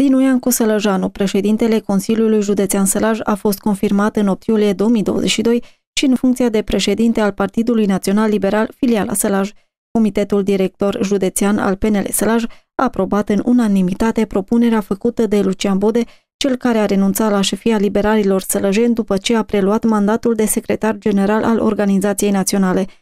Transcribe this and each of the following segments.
Dinuiancu Sălăjanu, președintele Consiliului Județean Sălaj, a fost confirmat în 8 iulie 2022 și în funcția de președinte al Partidului Național Liberal, filiala Sălaj. Comitetul Director Județean al PNL Sălaj a aprobat în unanimitate propunerea făcută de Lucian Bode, cel care a renunțat la șefia liberalilor sălăjeni după ce a preluat mandatul de secretar general al Organizației Naționale –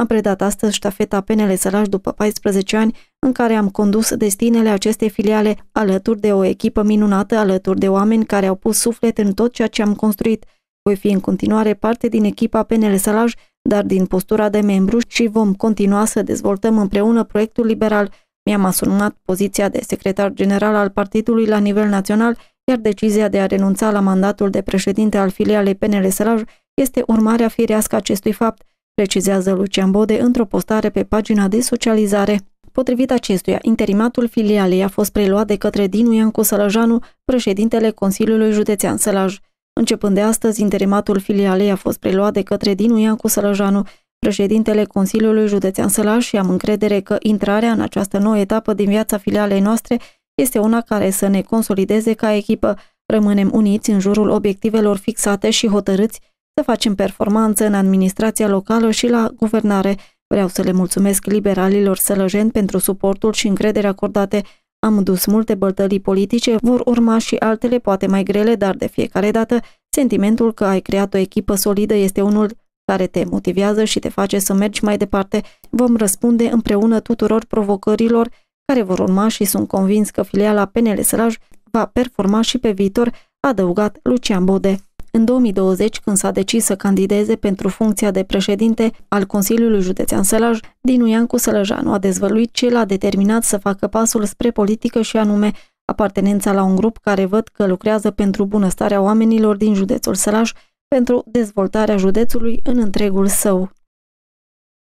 am predat astăzi ștafeta Penele Sălaș după 14 ani, în care am condus destinele acestei filiale alături de o echipă minunată, alături de oameni care au pus suflet în tot ceea ce am construit. Voi fi în continuare parte din echipa Penele Sălaș, dar din postura de membru și vom continua să dezvoltăm împreună proiectul liberal. Mi-am asumat poziția de secretar general al partidului la nivel național, iar decizia de a renunța la mandatul de președinte al filialei PNL Sălaj este urmarea firească acestui fapt – precizează Lucian Bode într-o postare pe pagina de socializare. Potrivit acestuia, interimatul filialei a fost preluat de către Dinu Iancu Sălăjanu, președintele Consiliului Județean Sălaj. Începând de astăzi, interimatul filialei a fost preluat de către Dinu Iancu Sălăjanu, președintele Consiliului Județean Sălaj și am încredere că intrarea în această nouă etapă din viața filialei noastre este una care să ne consolideze ca echipă. Rămânem uniți în jurul obiectivelor fixate și hotărâți să facem performanță în administrația locală și la guvernare. Vreau să le mulțumesc liberalilor sălăjeni pentru suportul și încrederea acordate. Am dus multe bătălii politice, vor urma și altele poate mai grele, dar de fiecare dată sentimentul că ai creat o echipă solidă este unul care te motivează și te face să mergi mai departe. Vom răspunde împreună tuturor provocărilor care vor urma și sunt convins că filiala PNL Sălaj va performa și pe viitor, a adăugat Lucian Bode. În 2020, când s-a decis să candideze pentru funcția de președinte al Consiliului Județean Sălaj, Dinu Iancu Sălăjanu a dezvăluit ce l-a determinat să facă pasul spre politică și anume apartenența la un grup care văd că lucrează pentru bunăstarea oamenilor din județul Sălaj, pentru dezvoltarea județului în întregul său.